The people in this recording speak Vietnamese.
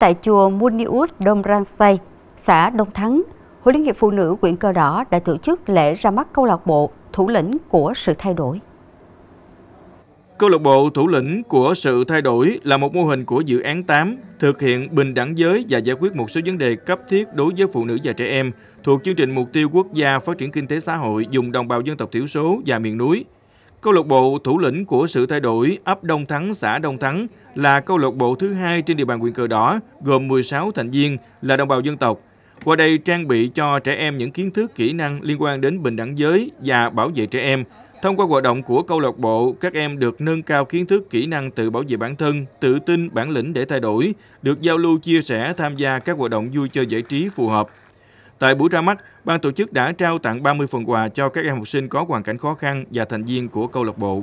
Tại chùa Muniut Đông Ransay, xã Đông Thắng, Hội Liên hiệp Phụ nữ huyện Cờ Đỏ đã tổ chức lễ ra mắt câu lạc bộ thủ lĩnh của sự thay đổi. Câu lạc bộ thủ lĩnh của sự thay đổi là một mô hình của dự án 8 thực hiện bình đẳng giới và giải quyết một số vấn đề cấp thiết đối với phụ nữ và trẻ em thuộc chương trình mục tiêu quốc gia phát triển kinh tế xã hội dùng đồng bào dân tộc thiểu số và miền núi Câu lạc bộ thủ lĩnh của sự thay đổi ấp Đông Thắng, xã Đông Thắng là câu lạc bộ thứ hai trên địa bàn huyện Cờ Đỏ, gồm 16 thành viên là đồng bào dân tộc. Qua đây trang bị cho trẻ em những kiến thức, kỹ năng liên quan đến bình đẳng giới và bảo vệ trẻ em. Thông qua hoạt động của câu lạc bộ, các em được nâng cao kiến thức, kỹ năng tự bảo vệ bản thân, tự tin, bản lĩnh để thay đổi, được giao lưu, chia sẻ, tham gia các hoạt động vui chơi giải trí phù hợp. Tại buổi ra mắt, ban tổ chức đã trao tặng 30 phần quà cho các em học sinh có hoàn cảnh khó khăn và thành viên của câu lạc bộ.